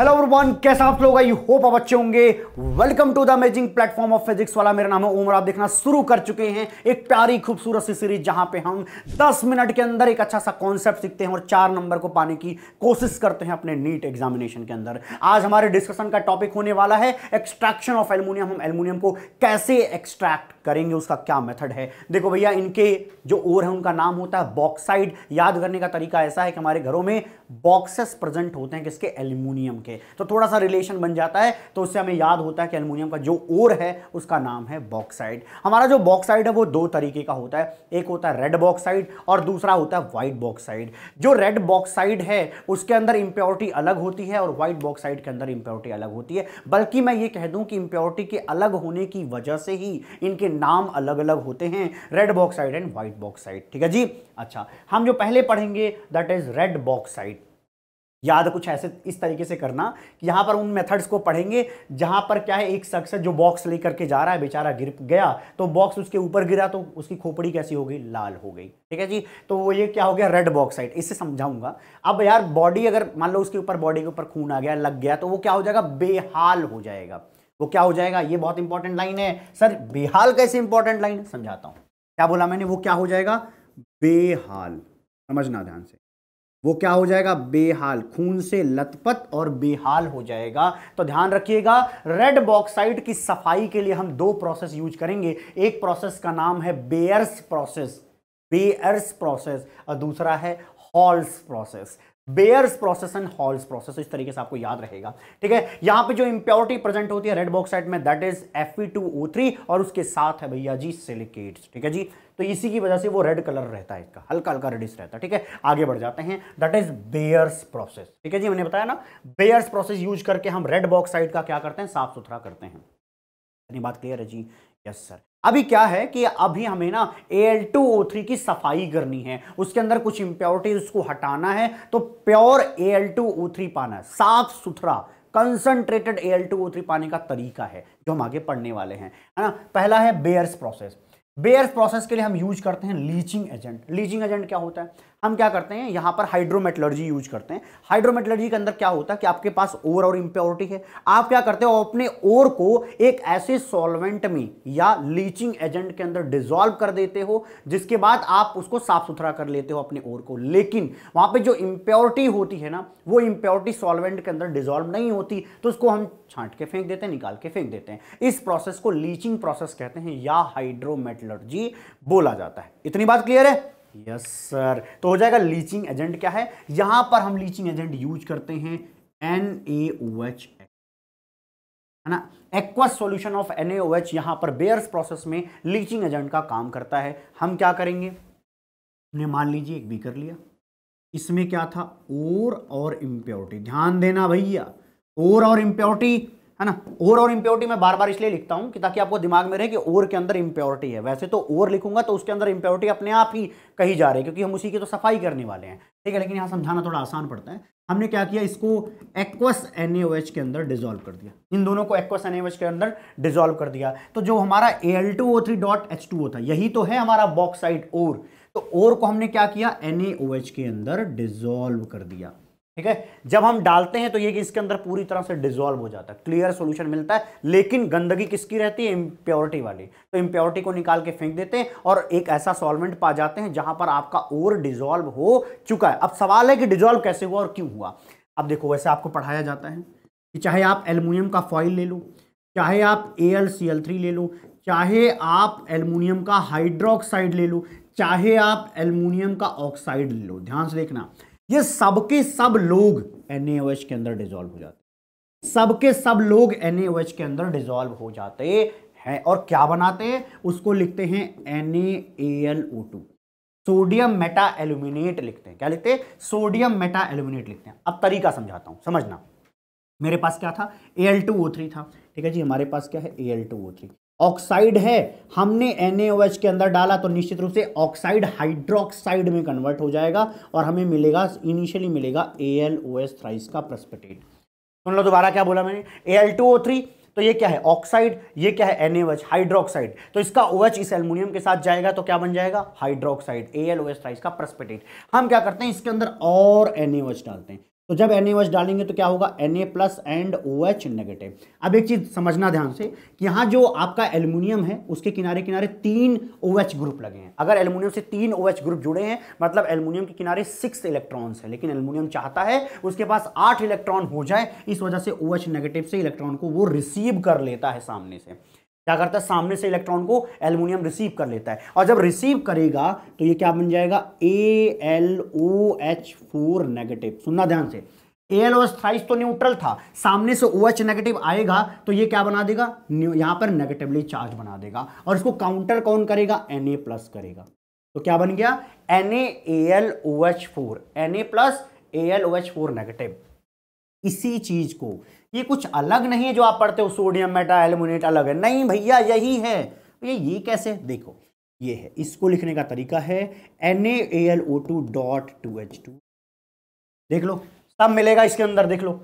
hello everyone कैसा आप लोग आई होप आप अच्छे होंगे welcome to the amazing platform of physics वाला मेरा नाम है उमर आप देखना शुरू कर चुके हैं एक प्यारी खूबसूरत सी सीरीज जहां पे हम 10 मिनट के अंदर एक अच्छा सा कॉन्सेप्ट सीखते हैं और चार नंबर को पाने की कोशिश करते हैं अपने नीट एग्जामिनेशन के अंदर आज हमारे डिस्कशन का टॉपिक होने वाला है एक्सट्रैक्शन ऑफ एलमोनियम हम एलमोनियम को कैसे एक्सट्रैक्ट करेंगे उसका क्या मेथड है देखो भैया इनके जो ओर है उनका नाम होता है बॉक्साइड याद करने का तरीका ऐसा है कि हमारे घरों में बॉक्सेस प्रेजेंट होते हैं किसके एल्यूमिनियम के तो थोड़ा सा रिलेशन बन जाता है तो उससे हमें याद होता है कि एल्यूमिनियम का जो ओर है उसका नाम है बॉक्साइड हमारा जो बॉक्साइड है वो दो तरीके का होता है एक होता है रेड बॉक्साइड और दूसरा होता है व्हाइट बॉक्साइड जो रेड बॉक्साइड है उसके अंदर इंप्योरिटी अलग होती है और व्हाइट बॉक्साइड के अंदर इंप्योरिटी अलग होती है बल्कि मैं ये कह दूं कि इंप्योरिटी के अलग होने की वजह से ही इनके नाम अलग अलग होते हैं red bauxite and white bauxite ठीक है जी अच्छा हम जो पहले पढ़ेंगे दैट इज रेड बॉक्साइड याद कुछ ऐसे इस तरीके से करना कि यहाँ पर उन मेथड्स को पढ़ेंगे जहाँ पर क्या है एक शख्स जो बॉक्स लेकर के जा रहा है बेचारा गिर गया तो बॉक्स उसके ऊपर गिरा तो उसकी खोपड़ी कैसी हो गई लाल हो गई ठीक है जी तो वो ये क्या हो गया रेड बॉक्साइड इससे समझाऊंगा अब यार बॉडी अगर मान लो उसके ऊपर बॉडी के ऊपर खून आ गया लग गया तो वो क्या हो जाएगा बेहाल हो जाएगा वो तो क्या हो जाएगा ये बहुत इंपॉर्टेंट लाइन है सर बेहाल कैसे इंपॉर्टेंट लाइन है समझाता हूं क्या बोला मैंने वो क्या हो जाएगा बेहाल समझना ध्यान से वो क्या हो जाएगा बेहाल खून से लतपत और बेहाल हो जाएगा तो ध्यान रखिएगा रेड बॉक्साइड की सफाई के लिए हम दो प्रोसेस यूज करेंगे एक प्रोसेस का नाम है बेयर्स प्रोसेस बेयर्स प्रोसेस और दूसरा है Hall's process Bayer's process and Hall's process इस तरीके से आपको याद रहेगा ठीक है यहां पे जो इंप्योरिटी प्रेजेंट होती है रेड बॉक्स साइड में दैट इज एफ थ्री और उसके साथ है भैया जी सिलिकेट्स ठीक है जी तो इसी की वजह से वो रेड कलर रहता है इसका हल्का हल्का रेडिस रहता है ठीक है आगे बढ़ जाते हैं दैट इज बेयर्स प्रोसेस ठीक है जी मैंने बताया ना बेयर्स प्रोसेस यूज करके हम रेड बॉक्स साइड का क्या करते हैं साफ सुथरा करते हैं बात क्लियर है जी यस सर अभी क्या है कि अभी हमें ना एल टू की सफाई करनी है उसके अंदर कुछ इंप्योरिटी उसको हटाना है तो pure L two O three पाना साफ सुथरा कंसंट्रेटेड एल टू पाने का तरीका है जो हम आगे पढ़ने वाले हैं है ना पहला है बेयर्स प्रोसेस बेयर्स प्रोसेस के लिए हम यूज करते हैं लीचिंग एजेंट लीचिंग एजेंट क्या होता है हम क्या करते हैं यहां पर हाइड्रोमेटलर्जी यूज करते हैं हाइड्रोमेटलर्जी के अंदर क्या होता है कि आपके पास ओर और इंप्योरिटी है आप क्या करते हो अपने ओर को एक ऐसे सॉल्वेंट में या लीचिंग एजेंट के अंदर डिजोल्व कर देते हो जिसके बाद आप उसको साफ सुथरा कर लेते हो अपने ओर को लेकिन वहां पर जो इंप्योरिटी होती है ना वो इंप्योरिटी सॉल्वेंट के अंदर डिजोल्व नहीं होती तो उसको हम छांट के फेंक देते हैं निकाल के फेंक देते हैं इस प्रोसेस को लीचिंग प्रोसेस कहते हैं या हाइड्रोमेटलर्जी बोला जाता है इतनी बात क्लियर है यस सर तो हो जाएगा लीचिंग एजेंट क्या है यहां पर हम लीचिंग एजेंट यूज करते हैं एन ए ओ एच है ना aqueous solution of N H यहां पर बेयर्स प्रोसेस में लीचिंग एजेंट का काम करता है हम क्या करेंगे हमने मान लीजिए एक बीकर लिया इसमें क्या था ओर और इम्प्योरिटी ध्यान देना भैया ओर और इम्प्योरिटी है ना ओर और इम्प्योरिटी मैं बार बार इसलिए लिखता हूं कि ताकि आपको दिमाग में रहे कि ओर के अंदर इम्प्योरिटी है वैसे तो ओर लिखूंगा तो उसके अंदर इम्प्योरिटी अपने आप ही कही जा रही है क्योंकि हम उसी की तो सफाई करने वाले हैं ठीक है लेकिन यहाँ समझाना थोड़ा आसान पड़ता है हमने क्या किया इसको एक्वस एन के अंदर डिजोल्व कर दिया इन दोनों को एक्वस एन के अंदर डिजोल्व कर दिया तो जो हमारा A L two O three dot H two O था यही तो है हमारा बॉक्साइड ओर तो ओर को हमने क्या किया एन के अंदर डिजोल्व कर दिया ठीक है जब हम डालते हैं तो ये कि इसके अंदर पूरी तरह से डिजोल्व हो जाता है क्लियर सोल्यूशन मिलता है लेकिन गंदगी किसकी रहती है इम्प्योरिटी वाली तो इम्प्योरिटी को निकाल के फेंक देते हैं और एक ऐसा सॉल्वेंट पा जाते हैं जहां पर आपका ओर डिजोल्व हो चुका है अब सवाल है कि डिजोल्व कैसे हुआ और क्यों हुआ अब देखो वैसे आपको पढ़ाया जाता है कि चाहे आप एल्यूमिनियम का फॉइल ले लो चाहे आप ए ले लो चाहे आप एल्यूमिनियम का हाइड्रोक्साइड ले लो चाहे आप एल्यूमिनियम का ऑक्साइड ले लो ध्यान से देखना ये सबके सब लोग एन के अंदर डिजोल्व हो जाते सबके सब लोग एन के अंदर डिजोल्व हो जाते हैं और क्या बनाते हैं उसको लिखते हैं टू सोडियम मेटा एल्यूमिनेट लिखते हैं क्या लिखते हैं सोडियम मेटा एल्यूमिनेट लिखते हैं अब तरीका समझाता हूं समझना मेरे पास क्या था A L two O three था ठीक है जी हमारे पास क्या है A L two O three oxide है हमने NaOH के अंदर डाला तो निश्चित रूप से ऑक्साइड हाइड्रोक्साइड में कन्वर्ट हो जाएगा और हमें मिलेगा इनिशियली मिलेगा AlOS थ्राइस का प्रस्पटेट सुन लो दोबारा क्या बोला मैंने Al2O3 तो ये क्या है ऑक्साइड ये क्या है NaOH हाइड्रोक्साइड तो इसका OH इस एल्मोनियम के साथ जाएगा तो क्या बन जाएगा हाइड्रोक्साइड AlOH थ्राइस का प्रस्पेटेट हम क्या करते हैं इसके अंदर और NaOH डालते हैं तो जब एन डालेंगे तो क्या होगा N A plus and O H negative अब एक चीज़ समझना ध्यान से कि यहाँ जो आपका एल्यूमिनियम है उसके किनारे किनारे तीन ओ OH ग्रुप लगे हैं अगर एल्यूमिनियम से तीन ओ OH ग्रुप जुड़े हैं मतलब एल्यूमिनियम के किनारे सिक्स इलेक्ट्रॉन्स हैं लेकिन एल्यूमिनियम चाहता है उसके पास आठ इलेक्ट्रॉन हो जाए इस वजह से ओ OH नेगेटिव से इलेक्ट्रॉन को वो रिसीव कर लेता है सामने से क्या करता है सामने से इलेक्ट्रॉन को एल्यूमिनियम रिसीव कर लेता है और जब रिसीव करेगा तो ये क्या बन जाएगा A L O H four negative सुनना ध्यान से एल ओ एच तो न्यूट्रल था सामने से ओ एच नेगेटिव आएगा तो ये क्या बना देगा यहां पर नेगेटिवली चार्ज बना देगा और इसको काउंटर कौन करेगा एन प्लस करेगा तो क्या बन गया N A L O H four N A plus A L O H four negative इसी चीज को ये कुछ अलग नहीं है जो आप पढ़ते हो सोडियम मेटा एल्यूमिनेट अलग है नहीं भैया यही है ये ये कैसे देखो ये है इसको लिखने का तरीका है N A L O two dot two H two देख लो सब मिलेगा इसके अंदर देख लो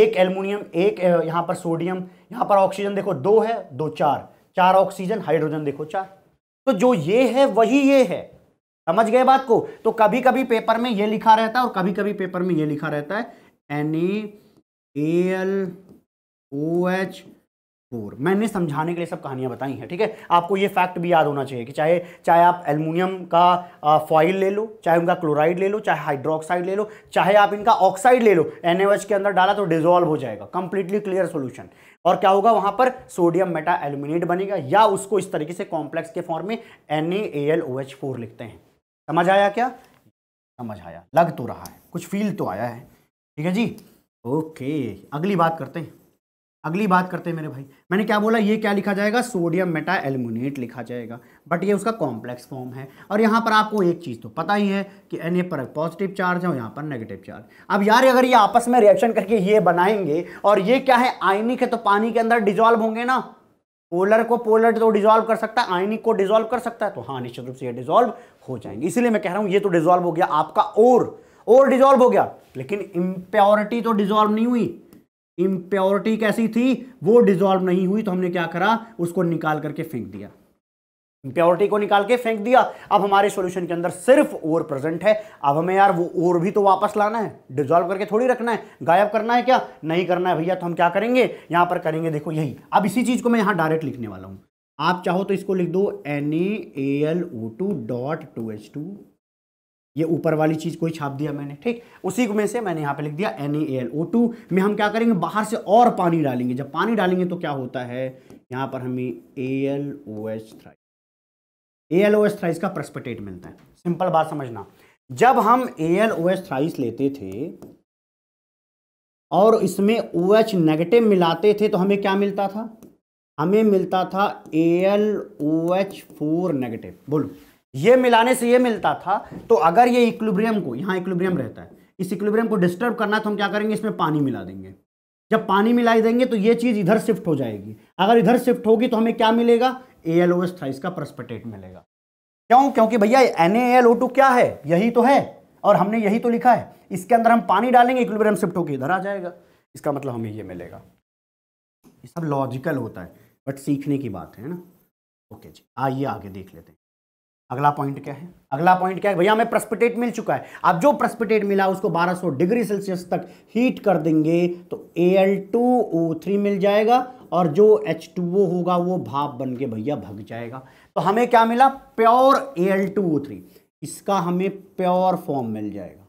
एक एल्यूमिनियम एक यहां पर सोडियम यहां पर ऑक्सीजन देखो दो है दो चार चार ऑक्सीजन हाइड्रोजन देखो चार तो जो ये है वही ये है समझ गए बात को तो कभी कभी पेपर में ये लिखा रहता है और कभी कभी पेपर में ये लिखा रहता है N A A L O H four मैंने समझाने के लिए सब कहानियां बताई हैं ठीक है आपको ये फैक्ट भी याद होना चाहिए कि चाहे चाहे आप एल्यूमिनियम का फॉइल ले लो चाहे उनका क्लोराइड ले लो चाहे हाइड्रोक्साइड ले लो चाहे आप इनका ऑक्साइड ले लो एन के अंदर डाला तो डिजोल्व हो जाएगा कंप्लीटली क्लियर सोल्यूशन और क्या होगा वहां पर सोडियम मेटा एल्यूमिनेट बनेगा या उसको इस तरीके से कॉम्प्लेक्स के फॉर्म में एन लिखते हैं समझ आया क्या समझ आया लग तो रहा है कुछ फील तो आया है ठीक है जी ओके अगली बात करते हैं अगली बात करते हैं मेरे भाई मैंने क्या बोला ये क्या लिखा जाएगा सोडियम मेटा एल्यूमिनेट लिखा जाएगा बट ये उसका कॉम्प्लेक्स फॉर्म है और यहाँ पर आपको एक चीज़ तो पता ही है कि एन ए पर पॉजिटिव चार्ज है और यहाँ पर नेगेटिव चार्ज अब यार अगर ये आपस में रिएक्शन करके ये बनाएंगे और ये क्या है आइनिक है तो पानी के अंदर डिजॉल्व होंगे ना पोलर को पोलर तो डिजॉल्व कर सकता है आइनिक को डिजॉल्व कर सकता है तो हाँ निश्चित रूप से ये डिजॉल्व हो जाएंगे इसलिए मैं कह रहा हूँ ये तो डिजॉल्व हो गया आपका और और डिजोल्व हो गया लेकिन इंप्योरिटी तो डिजोल्व नहीं हुई इम्प्योरिटी कैसी थी वो डिजोल्व नहीं हुई तो हमने क्या करा उसको निकाल करके फेंक दिया इंप्योरिटी को निकाल के फेंक दिया अब हमारे सॉल्यूशन के अंदर सिर्फ ओर प्रेजेंट है अब हमें यार वो ओर भी तो वापस लाना है डिजॉल्व करके थोड़ी रखना है गायब करना है क्या नहीं करना है भैया तो हम क्या करेंगे यहां पर करेंगे देखो यही अब इसी चीज़ को मैं यहां डायरेक्ट लिखने वाला हूं आप चाहो तो इसको लिख दो N A L O two dot two H two ये ऊपर वाली चीज़ को ही छाप दिया मैंने ठीक उसी में से मैंने यहाँ पे लिख दिया N E L O two में हम क्या करेंगे बाहर से और पानी डालेंगे जब पानी डालेंगे तो क्या होता है यहाँ पर हमें A L O H thrice A L O H thrice का प्रस्पटेट मिलता है सिंपल बात समझना जब हम A L O H thrice लेते थे और इसमें ओ एच नेगेटिव मिलाते थे तो हमें क्या मिलता था हमें मिलता था A L O H four negative बोलो ये मिलाने से ये मिलता था तो अगर ये इक्लिब्रियम को यहाँ इक्लिब्रियम रहता है इस इक्लिब्रियम को डिस्टर्ब करना है तो हम क्या करेंगे इसमें पानी मिला देंगे जब पानी मिलाई देंगे तो ये चीज़ इधर शिफ्ट हो जाएगी अगर इधर शिफ्ट होगी तो हमें क्या मिलेगा A L O S thrice का प्रस्पटेट मिलेगा क्यों क्योंकि भैया एन एल ओ टू क्या है यही तो है और हमने यही तो लिखा है इसके अंदर हम पानी डालेंगे इक्लिब्रियम शिफ्ट होकर इधर आ जाएगा इसका मतलब हमें ये मिलेगा ये सब लॉजिकल होता है बट सीखने की बात है ना ओके जी आइए आगे देख लेते हैं अगला पॉइंट क्या है अगला पॉइंट क्या है भैया हमें प्रस्पिटेट मिल चुका है अब जो प्रस्पिटेट मिला उसको 1200 डिग्री सेल्सियस तक हीट कर देंगे तो Al2O3 मिल जाएगा और जो H2O होगा वो भाप बन के भैया भग जाएगा तो हमें क्या मिला प्योर Al2O3 इसका हमें प्योर फॉर्म मिल जाएगा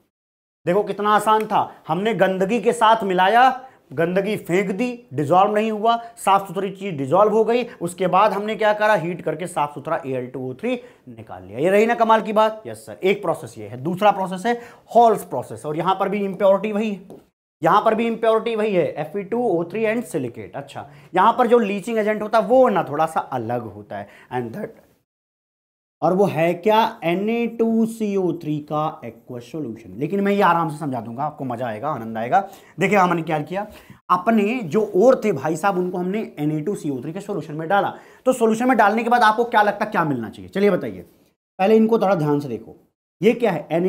देखो कितना आसान था हमने गंदगी के साथ मिलाया गंदगी फेंक दी डिजॉल्व नहीं हुआ साफ सुथरी चीज़ डिजॉल्व हो गई उसके बाद हमने क्या करा हीट करके साफ सुथरा A L two O three निकाल लिया ये रही ना कमाल की बात यस सर एक प्रोसेस ये है दूसरा प्रोसेस है हॉल्स प्रोसेस और यहां पर भी इंप्योरिटी वही है यहां पर भी इंप्योरिटी वही है F two O three and silicate अच्छा यहां पर जो लीचिंग एजेंट होता है वो ना थोड़ा सा अलग होता है एंड दैट और वो है क्या Na2CO3 का एक्वा सोल्यूशन लेकिन मैं ये आराम से समझा दूंगा आपको मजा आएगा आनंद आएगा देखिए हमने क्या किया अपने जो और थे भाई साहब उनको हमने Na2CO3 के सोल्यूशन में डाला तो सोल्यूशन में डालने के बाद आपको क्या लगता क्या मिलना चाहिए चलिए बताइए पहले इनको थोड़ा ध्यान से देखो ये क्या है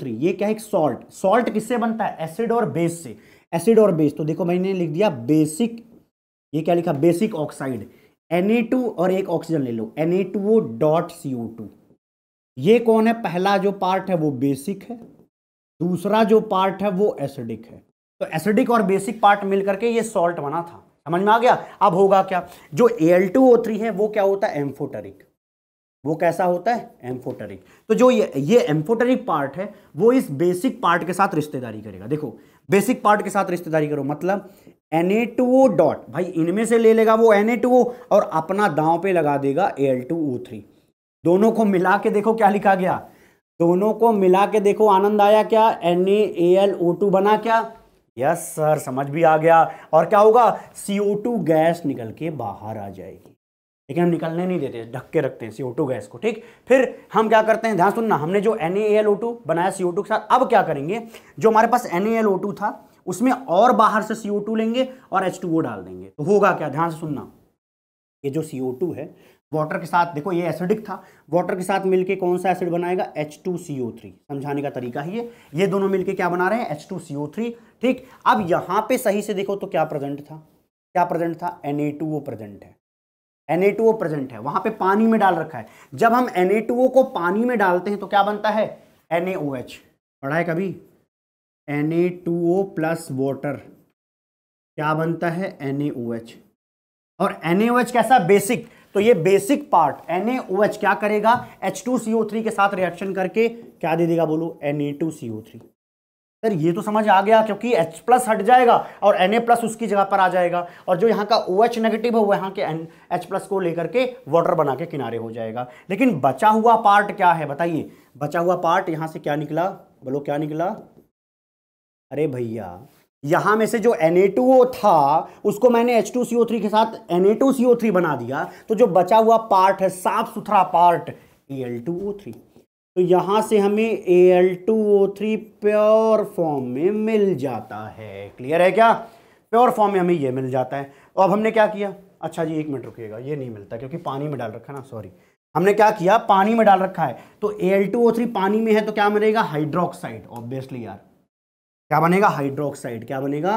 थ्री ये क्या है सॉल्ट सॉल्ट किससे बनता है एसिड और बेस से एसिड और बेस तो देखो मैंने लिख दिया बेसिक ये क्या लिखा बेसिक ऑक्साइड Na2 e और एक ऑक्सीजन ले लो Na2O डॉट सी ये कौन है पहला जो पार्ट है वो बेसिक है दूसरा जो पार्ट है वो एसिडिक है तो एसिडिक और बेसिक पार्ट मिल करके ये सॉल्ट बना था समझ में आ गया अब होगा क्या जो Al2O3 है वो क्या होता है एम्फोटरिक वो कैसा होता है एम्फोटरिक तो जो ये ये एम्फोटरिक पार्ट है वो इस बेसिक पार्ट के साथ रिश्तेदारी करेगा देखो बेसिक पार्ट के साथ रिश्तेदारी करो मतलब N A two O dot भाई इनमें से ले लेगा वो एन ए टू ओ और अपना दांव पे लगा देगा A L two O three दोनों को मिला के देखो क्या लिखा गया दोनों को मिला के देखो आनंद आया क्या N A L O two बना क्या यस सर समझ भी आ गया और क्या होगा सी ओ टू गैस निकल के बाहर आ जाएगी लेकिन हम निकलने नहीं देते ढक के रखते हैं टू गैस को ठीक फिर हम क्या करते हैं ध्यान सुनना हमने जो एन टू बनाया टू के साथ अब क्या करेंगे जो हमारे पास एन टू था उसमें और बाहर से टू लेंगे और एच टू वो डाल देंगे तो होगा क्या ध्यान से सुनना ये जो टू है वाटर के साथ देखो ये एसिडिक था वाटर के साथ मिलके कौन सा एसिड बनाएगा H two C O three समझाने का तरीका ही है ये दोनों मिलके क्या बना रहे हैं H two C O three ठीक अब यहाँ पे सही से देखो तो क्या प्रेजेंट था क्या प्रेजेंट था एन ए टू वो प्रेजेंट है Na2O प्रेजेंट है वहां पे पानी में डाल रखा है जब हम Na2O को पानी में डालते हैं तो क्या बनता है NaOH पढ़ा है कभी Na2O प्लस वॉटर क्या बनता है NaOH और NaOH कैसा बेसिक तो ये बेसिक पार्ट NaOH क्या करेगा H2CO3 के साथ रिएक्शन करके क्या दे देगा बोलो Na2CO3 यार ये तो समझ आ गया क्योंकि H प्लस हट जाएगा और Na प्लस उसकी जगह पर आ जाएगा और जो यहाँ का ओ OH नेगेटिव है वो यहाँ के एन एच प्लस को लेकर के वाटर बना के किनारे हो जाएगा लेकिन बचा हुआ पार्ट क्या है बताइए बचा हुआ पार्ट यहाँ से क्या निकला बोलो क्या निकला अरे भैया यहां में से जो Na2O था उसको मैंने H2CO3 के साथ Na2CO3 बना दिया तो जो बचा हुआ पार्ट है साफ सुथरा पार्ट Al2O3 तो यहाँ से हमें Al2O3 प्योर फॉर्म में मिल जाता है क्लियर है क्या प्योर फॉर्म में हमें ये मिल जाता है तो अब हमने क्या किया अच्छा जी एक मिनट रुकिएगा ये नहीं मिलता क्योंकि पानी में डाल रखा है ना सॉरी हमने क्या किया पानी में डाल रखा है तो Al2O3 पानी में है तो क्या बनेगा हाइड्रोक्साइड ऑब्वियसली यार क्या बनेगा हाइड्रोक्साइड क्या बनेगा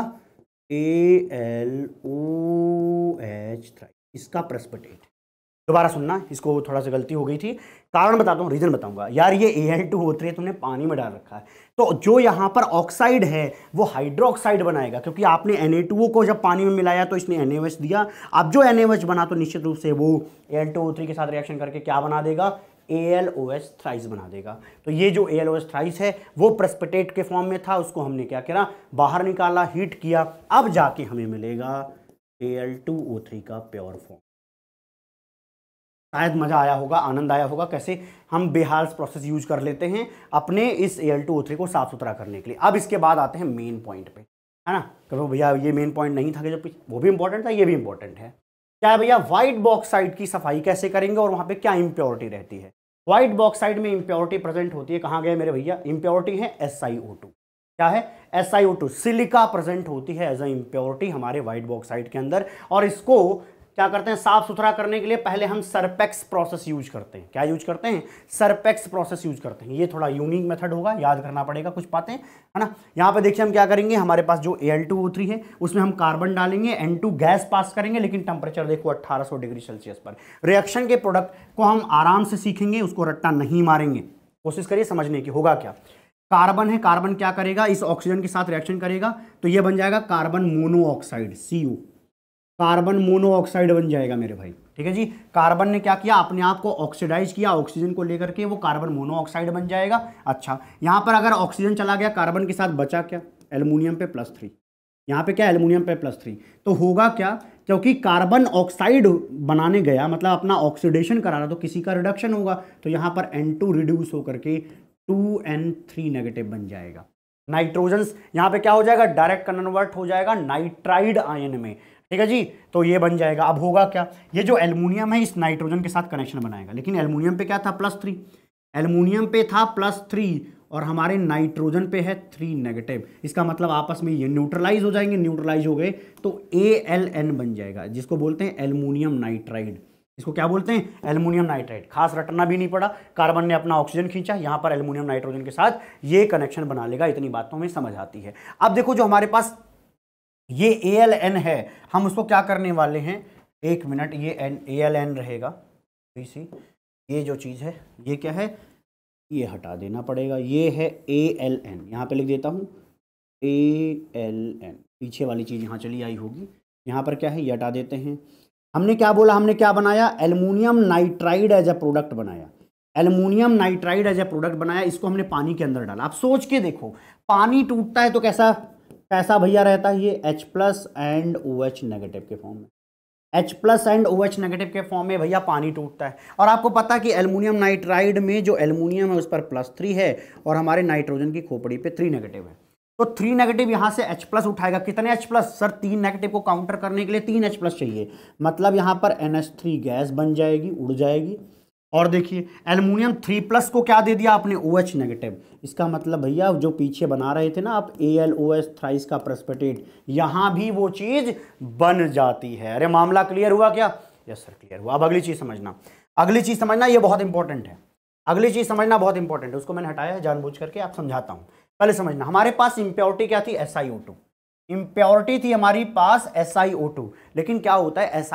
ए एल ओ एच थ्राइड इसका प्रस्पटेट दोबारा सुनना इसको थोड़ा सा गलती हो गई थी कारण बताता हूँ रीज़न बताऊंगा यार ये A L two O three तुमने पानी में डाल रखा है तो जो यहाँ पर ऑक्साइड है वो हाइड्रोक्साइड बनाएगा क्योंकि आपने एन टू ओ को जब पानी में मिलाया तो इसने एन दिया अब जो एन बना तो निश्चित रूप से वो A L two O three के साथ रिएक्शन करके क्या बना देगा A L O S thrice बना देगा तो ये जो A L O S thrice है वो प्रेस्पिटेट के फॉर्म में था उसको हमने क्या करा बाहर निकाला हीट किया अब जाके हमें मिलेगा A L two O three का प्योर फॉर्म शायद मज़ा आया होगा आनंद आया होगा कैसे हम बेहाल प्रोसेस यूज कर लेते हैं अपने इस एल टू को साफ सुथरा करने के लिए अब इसके बाद आते हैं मेन पॉइंट पे है ना कभी भैया ये मेन पॉइंट नहीं था कि जो वो भी इंपॉर्टेंट था ये भी इंपॉर्टेंट है क्या है भैया व्हाइट बॉक्स साइड की सफाई कैसे करेंगे और वहाँ पे क्या इम्प्योरिटी रहती है व्हाइट बॉक्स साइड में इम्प्योरिटी प्रेजेंट होती है कहाँ गए मेरे भैया इम्प्योरिटी है एस क्या है एस सिलिका प्रेजेंट होती है एज अ इम्प्योरिटी हमारे व्हाइट बॉक्स साइड के अंदर और इसको क्या करते हैं साफ सुथरा करने के लिए पहले हम सरपेक्स प्रोसेस यूज करते हैं क्या यूज करते हैं सरपेक्स प्रोसेस यूज करते हैं ये थोड़ा यूनिक मेथड होगा याद करना पड़ेगा कुछ बातें है ना यहाँ पे देखिए हम क्या करेंगे हमारे पास जो ए है उसमें हम कार्बन डालेंगे एन गैस पास करेंगे लेकिन टेम्परेचर देखो अट्ठारह डिग्री सेल्सियस पर रिएक्शन के प्रोडक्ट को हम आराम से सीखेंगे उसको रट्टा नहीं मारेंगे कोशिश करिए समझने की होगा क्या कार्बन है कार्बन क्या करेगा इस ऑक्सीजन के साथ रिएक्शन करेगा तो ये बन जाएगा carbon monoxide C carbon monoxide बन जाएगा मेरे भाई ठीक है जी कार्बन ने क्या किया अपने आप को ऑक्सीडाइज किया ऑक्सीजन को लेकर के वो कार्बन मोनोऑक्साइड बन जाएगा अच्छा यहाँ पर अगर ऑक्सीजन चला गया कार्बन के साथ बचा क्या एलुमिनियम पे प्लस थ्री यहाँ पे क्या एलुमिनियम पे प्लस थ्री तो होगा क्या क्योंकि कार्बन ऑक्साइड बनाने गया मतलब अपना ऑक्सीडेशन करा रहा तो किसी का रिडक्शन होगा तो यहाँ पर एन टू रिड्यूस होकर के टू एन थ्री नेगेटिव बन जाएगा नाइट्रोजन यहाँ पे क्या हो जाएगा डायरेक्ट कन्वर्ट हो जाएगा नाइट्राइड आयन में ठीक है जी तो ये बन जाएगा अब होगा क्या ये जो एलमिनियम है इस नाइट्रोजन के साथ कनेक्शन बनाएगा लेकिन एलमोनियम पे क्या था प्लस थ्री एलमोनियम पे था प्लस थ्री और हमारे नाइट्रोजन पे है थ्री नेगेटिव इसका मतलब आपस में ये न्यूट्रलाइज हो जाएंगे न्यूट्रलाइज हो गए तो ए एल एन बन जाएगा जिसको बोलते हैं एलमोनियम नाइट्राइड इसको क्या बोलते हैं एलमोनियम नाइट्राइड खास रटना भी नहीं पड़ा कार्बन ने अपना ऑक्सीजन खींचा यहाँ पर एलमोनियम नाइट्रोजन के साथ ये कनेक्शन बना लेगा इतनी बातों में समझ आती है अब देखो जो हमारे पास ये ए एल एन है हम उसको क्या करने वाले हैं एक मिनट ये एन ए एल एन रहेगा इसी ये जो चीज़ है ये क्या है ये हटा देना पड़ेगा ये है ए एल एन यहाँ पर लिख देता हूँ ए एल एन पीछे वाली चीज़ यहाँ चली आई होगी यहाँ पर क्या है ये हटा देते हैं हमने क्या बोला हमने क्या बनाया aluminium nitride as a product बनाया aluminium nitride as a product बनाया इसको हमने पानी के अंदर डाला आप सोच के देखो पानी टूटता है तो कैसा कैसा भैया रहता है ये H plus and O OH negative के फॉर्म में H plus and O OH negative के फॉर्म में भैया पानी टूटता है और आपको पता है कि एलमिनियम नाइट्राइड में जो एलमिनियम है उस पर प्लस थ्री है और हमारे नाइट्रोजन की खोपड़ी पे थ्री नेगेटिव है तो थ्री नेगेटिव यहाँ से H प्लस उठाएगा कितने H प्लस सर तीन नेगेटिव को काउंटर करने के लिए तीन H प्लस चाहिए मतलब यहाँ पर एन गैस बन जाएगी उड़ जाएगी और देखिए एल्यूमिनियम थ्री प्लस को क्या दे दिया आपने ओ OH एच नेगेटिव इसका मतलब भैया जो पीछे बना रहे थे ना आप A L O S thrice का प्रस्पेटेट यहां भी वो चीज़ बन जाती है अरे मामला क्लियर हुआ क्या यस सर क्लियर हुआ अब अगली चीज़ समझना अगली चीज़ समझना ये बहुत इंपॉर्टेंट है अगली चीज़ समझना बहुत इंपॉर्टेंट है उसको मैंने हटाया है जानबूझ करके आप समझाता हूँ पहले समझना हमारे पास इम्प्योरिटी क्या थी S I O two impurity थी हमारी पास एस लेकिन क्या होता है एस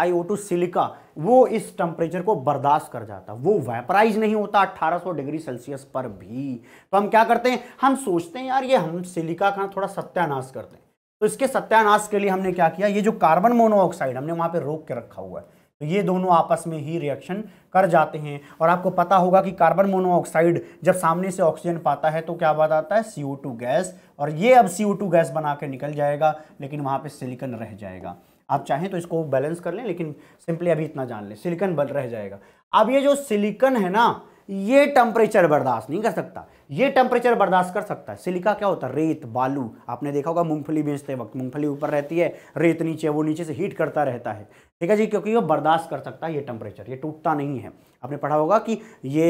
सिलिका वो इस टेम्परेचर को बर्दाश्त कर जाता वो वेपराइज नहीं होता 1800 डिग्री सेल्सियस पर भी तो हम क्या करते हैं हम सोचते हैं यार ये हम सिलिका का थोड़ा सत्यानाश करते हैं तो इसके सत्यानाश के लिए हमने क्या किया ये जो कार्बन मोनोऑक्साइड हमने वहाँ पर रोक के रखा हुआ है तो ये दोनों आपस में ही रिएक्शन कर जाते हैं और आपको पता होगा कि कार्बन मोनोऑक्साइड जब सामने से ऑक्सीजन पाता है तो क्या बात आता है सी गैस और ये अब सी गैस बना के निकल जाएगा लेकिन वहाँ पर सिलिकन रह जाएगा आप चाहें तो इसको बैलेंस कर लें लेकिन सिंपली अभी इतना जान लें सिलिकन बल रह जाएगा अब ये जो सिलिकन है ना ये टेम्परेचर बर्दाश्त नहीं कर सकता ये टेम्परेचर बर्दाश्त कर सकता है सिलिका क्या होता है रेत बालू आपने देखा होगा मूंगफली बेचते वक्त मूंगफली ऊपर रहती है रेत नीचे वो नीचे से हीट करता रहता है ठीक है जी क्योंकि वो बर्दाश्त कर सकता है ये टेम्परेचर ये टूटता नहीं है आपने पढ़ा होगा कि ये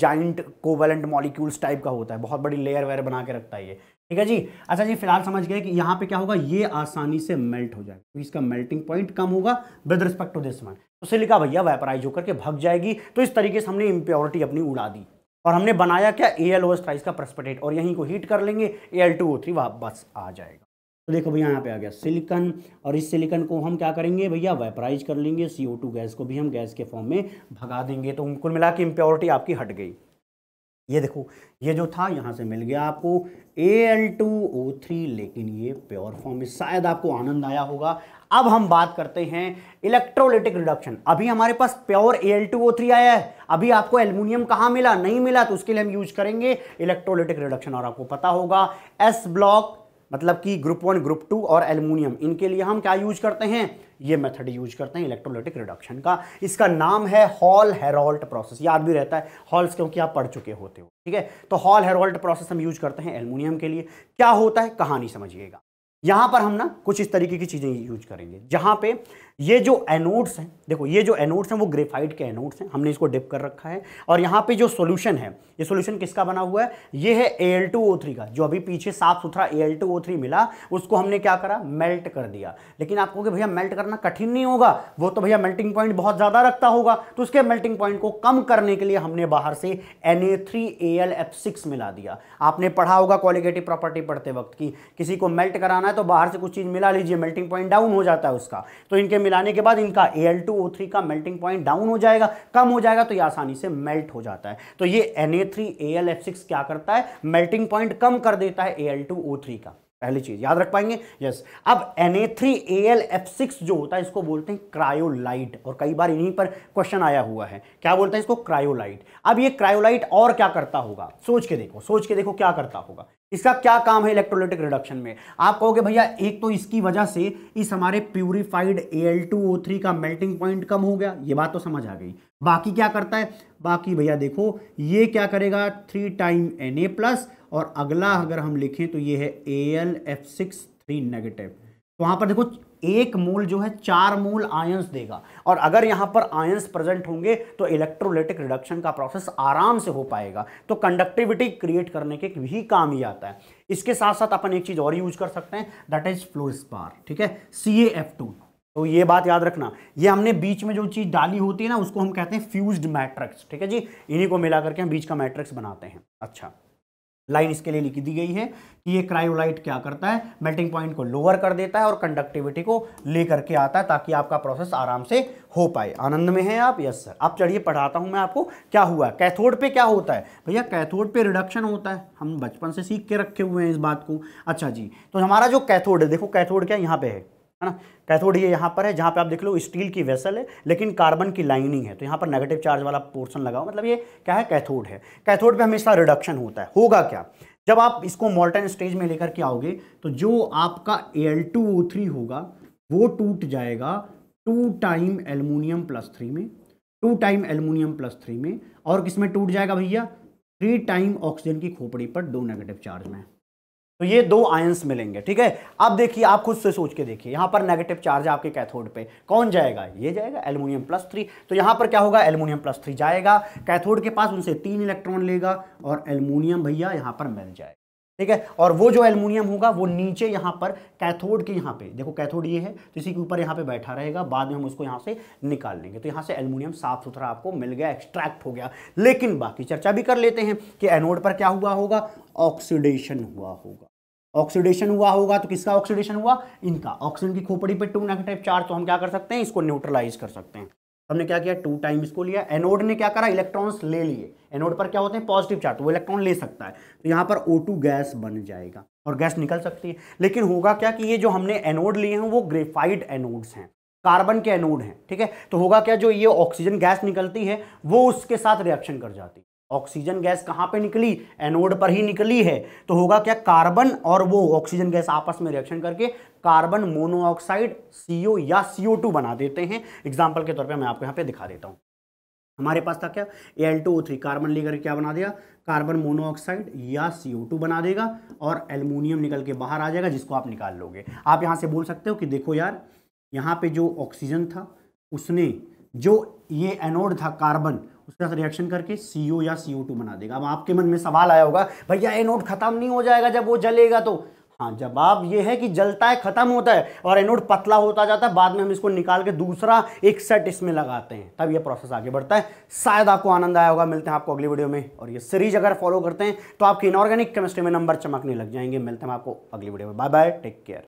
जाइंट कोवेलेंट मॉलिक्यूल्स टाइप का होता है बहुत बड़ी लेयर वेयर बना के रखता है ये ठीक है जी अच्छा जी फिलहाल समझ गए कि यहाँ पे क्या होगा ये आसानी से मेल्ट हो जाएगा तो इसका मेल्टिंग पॉइंट कम होगा with respect to this one तो सिलिका भैया वेपराइज होकर के भग जाएगी तो इस तरीके से हमने इम्प्योरिटी अपनी उड़ा दी और हमने बनाया क्या ए एल ओ का प्रस्पटेट और यहीं को हीट कर लेंगे A L two O three बस आ जाएगा तो देखो भैया यहाँ पे आ गया सिलिकन और इस सिलिकन को हम क्या करेंगे भैया वेपराइज कर लेंगे सी ओ टू गैस को भी हम गैस के फॉर्म में भगा देंगे तो कुल मिला के इम्प्योरिटी आपकी हट गई ये देखो ये जो था यहाँ से मिल गया आपको A L two O three लेकिन ये प्योर फॉर्म में शायद आपको आनंद आया होगा अब हम बात करते हैं इलेक्ट्रोलिटिक रिडक्शन अभी हमारे पास pure L two O three आया है अभी आपको एल्यूमिनियम कहाँ मिला नहीं मिला तो उसके लिए हम यूज करेंगे इलेक्ट्रोलिटिक रिडक्शन और आपको पता होगा एस ब्लॉक मतलब कि ग्रुप वन ग्रुप टू और एल्यूमिनियम इनके लिए हम क्या यूज करते हैं ये मेथड यूज करते हैं इलेक्ट्रोलिटिक रिडक्शन का इसका नाम है हॉल हेरोल्ट प्रोसेस याद भी रहता है हॉल्स क्योंकि आप पढ़ चुके होते हो ठीक है तो हॉल हेरोल्ट प्रोसेस हम यूज करते हैं एल्यूमिनियम के लिए क्या होता है कहानी समझिएगा यहां पर हम ना कुछ इस तरीके की चीज़ें यूज करेंगे जहाँ पे ये जो एनोड्स हैं देखो ये जो एनोड्स हैं वो ग्रेफाइट के एनोड्स हैं हमने इसको डिप कर रखा है और यहाँ पे जो सोल्यूशन है ये सॉल्यूशन किसका बना हुआ है ये है ए का जो अभी पीछे साफ सुथरा ए मिला उसको हमने क्या करा मेल्ट कर दिया लेकिन आपको कि भैया मेल्ट करना कठिन नहीं होगा वो तो भैया मेल्टिंग पॉइंट बहुत ज़्यादा रखता होगा तो उसके मेल्टिंग पॉइंट को कम करने के लिए हमने बाहर से N A three A L F six मिला दिया आपने पढ़ा होगा क्वालिगेटिव प्रॉपर्टी पढ़ते वक्त की किसी को मेल्ट कराना है तो बाहर से कुछ चीज़ मिला लीजिए मेल्टिंग पॉइंट डाउन हो जाता है उसका तो इनके मिलाने के बाद इनका Al2O3 का मेल्टिंग पॉइंट डाउन हो जाएगा कम हो जाएगा तो ये आसानी से मेल्ट हो जाता है तो ये एल एफ सिक्स क्या करता है मेल्टिंग पॉइंट कम कर देता है Al2O3 का पहली चीज याद रख पाएंगे यस अब Na3Al जो होता है इसको बोलते हैं क्रायोलाइट और कई बार इन्हीं पर क्वेश्चन आया हुआ है क्या बोलते हैं इसको क्रायोलाइट अब ये क्रायोलाइट और क्या करता होगा सोच के देखो सोच के देखो क्या करता होगा इसका क्या काम है इलेक्ट्रोलाइटिक रिडक्शन में आप कहोगे भैया एक तो इसकी वजह से इस हमारे प्यूरिफाइड Al2O3 का मेल्टिंग पॉइंट कम हो गया ये बात तो समझ आ गई बाकी क्या करता है बाकी भैया देखो ये क्या करेगा three time N A plus और अगला अगर हम लिखें तो ये है A L F six three negative तो वहां पर देखो एक मोल जो है चार मोल आयंस देगा और अगर यहां पर आयंस प्रेजेंट होंगे तो इलेक्ट्रोलिटिक रिडक्शन का प्रोसेस आराम से हो पाएगा तो कंडक्टिविटी क्रिएट करने के भी काम ही आता है इसके साथ साथ अपन एक चीज़ और यूज कर सकते हैं दैट इज फ्लोर स्पार ठीक है सी ए एफ टू तो ये बात याद रखना ये हमने बीच में जो चीज़ डाली होती है ना उसको हम कहते हैं फ्यूज्ड मैट्रिक्स ठीक है जी इन्हीं को मिला करके हम बीच का मैट्रिक्स बनाते हैं अच्छा लाइन इसके लिए लिखी दी गई है कि ये क्रायोलाइट क्या करता है मेल्टिंग पॉइंट को लोअर कर देता है और कंडक्टिविटी को लेकर के आता है ताकि आपका प्रोसेस आराम से हो पाए आनंद में है आप यस सर आप चढ़िए पढ़ाता हूँ मैं आपको क्या हुआ है कैथोड पे क्या होता है भैया कैथोड पे रिडक्शन होता है हम बचपन से सीख के रखे हुए हैं इस बात को अच्छा जी तो हमारा जो कैथोड है देखो कैथोड क्या यहाँ पे है है ना कैथोड ये यहाँ पर है जहाँ पे आप देख लो स्टील की वेसल है लेकिन कार्बन की लाइनिंग है तो यहाँ पर नेगेटिव चार्ज वाला पोर्शन लगाओ मतलब ये क्या है कैथोड है कैथोड पे हमेशा रिडक्शन होता है होगा क्या जब आप इसको मोल्टन स्टेज में लेकर के आओगे तो जो आपका ए होगा वो टूट जाएगा two time aluminium plus three में two time aluminium plus three में और किस में टूट जाएगा भैया थ्री टाइम ऑक्सीजन की खोपड़ी पर दो नेगेटिव चार्ज में तो ये दो आयंस मिलेंगे ठीक है अब देखिए आप खुद से सोच के देखिए यहां पर नेगेटिव चार्ज आपके कैथोड पे कौन जाएगा ये जाएगा एल्यूमिनियम प्लस थ्री तो यहां पर क्या होगा एल्यूमिनियम प्लस थ्री जाएगा कैथोड के पास उनसे तीन इलेक्ट्रॉन लेगा और एल्यूमिनियम भैया यहां पर मिल जाएगा ठीक है और वो जो एल्यूमिनियम होगा वो नीचे यहां पर कैथोड के यहां पे देखो कैथोड ये है तो इसी के ऊपर यहां पे बैठा रहेगा बाद में हम उसको यहां से निकाल लेंगे तो यहां से एल्यूमिनियम साफ सुथरा आपको मिल गया एक्सट्रैक्ट हो गया लेकिन बाकी चर्चा भी कर लेते हैं कि एनोड पर क्या हुआ होगा ऑक्सीडेशन हुआ होगा ऑक्सीडेशन हुआ होगा तो किसका ऑक्सीडेशन हुआ इनका ऑक्सीजन की खोपड़ी पे टू नेगेटिव चार्ज तो हम क्या कर सकते हैं इसको न्यूट्रलाइज कर सकते हैं हमने क्या किया टू टाइम इसको लिया एनोड ने क्या करा इलेक्ट्रॉन्स ले लिए एनोड पर क्या होते हैं पॉजिटिव चार्ज तो वो इलेक्ट्रॉन ले सकता है तो यहाँ पर ओ गैस बन जाएगा और गैस निकल सकती है लेकिन होगा क्या कि ये जो हमने एनोड लिए हैं वो ग्रेफाइट एनोड्स हैं कार्बन के एनोड हैं ठीक है तो होगा क्या जो ये ऑक्सीजन गैस निकलती है वो उसके साथ रिएक्शन कर जाती है ऑक्सीजन गैस कहाँ पे निकली एनोड पर ही निकली है तो होगा क्या कार्बन और वो ऑक्सीजन गैस आपस में रिएक्शन करके कार्बन मोनोऑक्साइड सीओ या सीओ टू बना देते हैं एग्जाम्पल के तौर पर मैं आपको यहाँ पे दिखा देता हूँ हमारे पास था क्या L two O three carbon लेकर क्या बना दिया कार्बन मोनोऑक्साइड या सीओ टू बना देगा और एल्यूमिनियम निकल के बाहर आ जाएगा जिसको आप निकाल लोगे आप यहाँ से बोल सकते हो कि देखो यार यहाँ पे जो ऑक्सीजन था उसने जो ये एनोड था कार्बन उसके साथ रिएक्शन करके सी या सी बना देगा अब आपके मन में सवाल आया होगा भैया ये नोट खत्म नहीं हो जाएगा जब वो जलेगा तो हाँ जवाब ये है कि जलता है ख़त्म होता है और एनोड पतला होता जाता है बाद में हम इसको निकाल के दूसरा एक सेट इसमें लगाते हैं तब ये प्रोसेस आगे बढ़ता है शायद आपको आनंद आया होगा मिलते हैं आपको अगली वीडियो में और ये सीरीज अगर फॉलो करते हैं तो आपके इनऑर्गेनिक केमिस्ट्री में नंबर चमकने लग जाएंगे मिलते हैं आपको अगली वीडियो में बाय बाय टेक केयर